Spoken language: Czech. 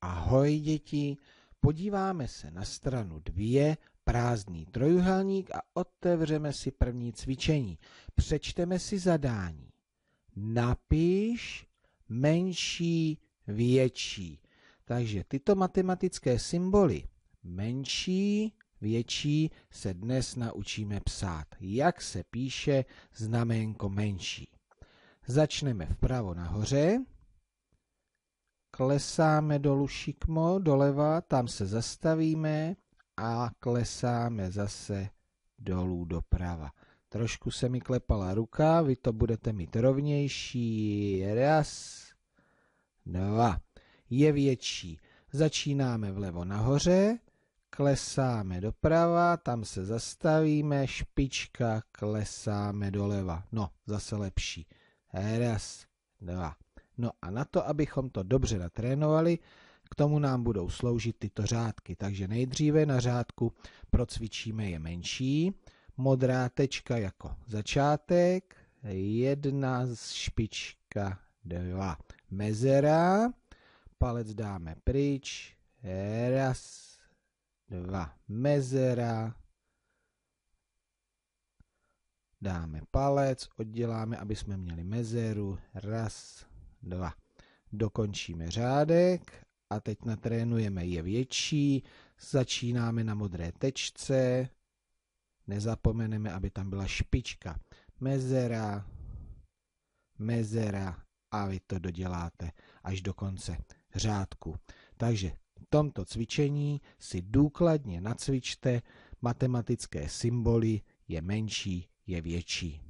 Ahoj děti, podíváme se na stranu dvě, prázdný trojuhelník a otevřeme si první cvičení. Přečteme si zadání. Napiš menší, větší. Takže tyto matematické symboly menší, větší se dnes naučíme psát. Jak se píše znaménko menší? Začneme vpravo nahoře klesáme dolů šikmo, doleva, tam se zastavíme a klesáme zase dolů doprava. Trošku se mi klepala ruka, vy to budete mít rovnější. Raz, dva. Je větší. Začínáme vlevo nahoře, klesáme doprava, tam se zastavíme, špička, klesáme doleva. No, zase lepší. Raz, dva. No a na to, abychom to dobře natrénovali, k tomu nám budou sloužit tyto řádky. Takže nejdříve na řádku procvičíme je menší. Modrá tečka jako začátek, jedna špička, dva mezera, palec dáme pryč, raz, dva mezera, dáme palec, odděláme, aby jsme měli mezeru, raz, 2. Dokončíme řádek a teď natrénujeme je větší. Začínáme na modré tečce. Nezapomeneme, aby tam byla špička. Mezera, mezera a vy to doděláte až do konce řádku. Takže v tomto cvičení si důkladně nacvičte matematické symboly je menší, je větší.